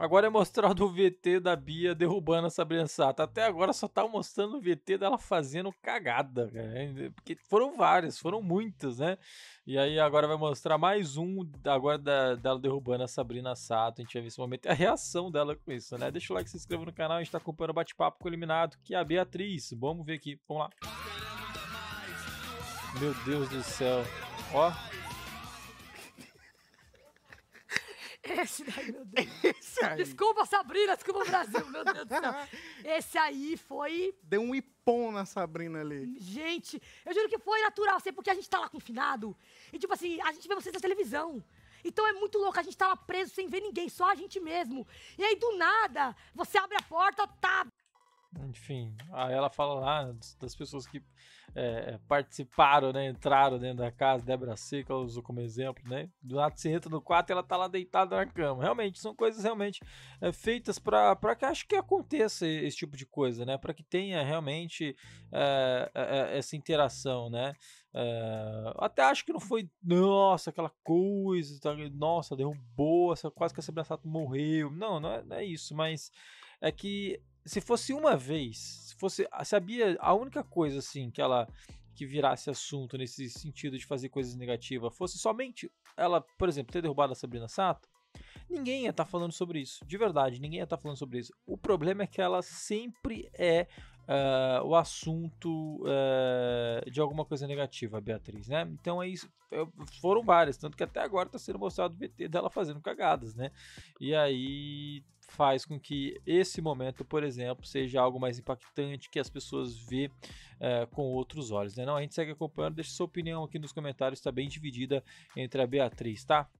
Agora é mostrar o VT da Bia derrubando a Sabrina Sato. Até agora só tá mostrando o VT dela fazendo cagada, cara. É, né, porque foram várias, foram muitas, né? E aí agora vai mostrar mais um agora da, dela derrubando a Sabrina Sato. A gente vai ver esse momento. É a reação dela com isso, né? Deixa o like, se inscreva no canal. A gente tá acompanhando o bate-papo com o eliminado, que é a Beatriz. Vamos ver aqui. Vamos lá. Meu Deus do céu. Ó. Esse daí, meu Deus. Esse aí. Desculpa, Sabrina, desculpa, Brasil, meu Deus do céu. Esse aí foi. Deu um ipom na Sabrina ali. Gente, eu juro que foi natural, sei, porque a gente tá lá confinado. E, tipo assim, a gente vê vocês na televisão. Então é muito louco, a gente tá lá preso sem ver ninguém, só a gente mesmo. E aí, do nada, você abre a porta, tá enfim, aí ela fala lá das pessoas que é, é, participaram, né, entraram dentro da casa, Débora Seca usou como exemplo, né, do nada se entra no quarto e ela tá lá deitada na cama, realmente, são coisas realmente é, feitas para que acho que aconteça esse tipo de coisa, né, para que tenha realmente é, é, é, essa interação, né, é, até acho que não foi, nossa, aquela coisa, tá, nossa, derrubou, quase que a Sabrina Sato morreu. Não, não é, não é, isso, mas é que se fosse uma vez, se fosse, ah, sabia, a única coisa assim que ela que virasse assunto nesse sentido de fazer coisas negativas fosse somente ela, por exemplo, ter derrubado a Sabrina Sato, ninguém ia estar tá falando sobre isso. De verdade, ninguém ia estar tá falando sobre isso. O problema é que ela sempre é uh, o assunto uh, de alguma coisa negativa, Beatriz, né? Então é isso. É, foram várias, tanto que até agora está sendo mostrado o VT dela fazendo cagadas, né? E aí faz com que esse momento, por exemplo, seja algo mais impactante que as pessoas vê uh, com outros olhos, né? Não, a gente segue acompanhando, deixa sua opinião aqui nos comentários, está bem dividida entre a Beatriz, tá?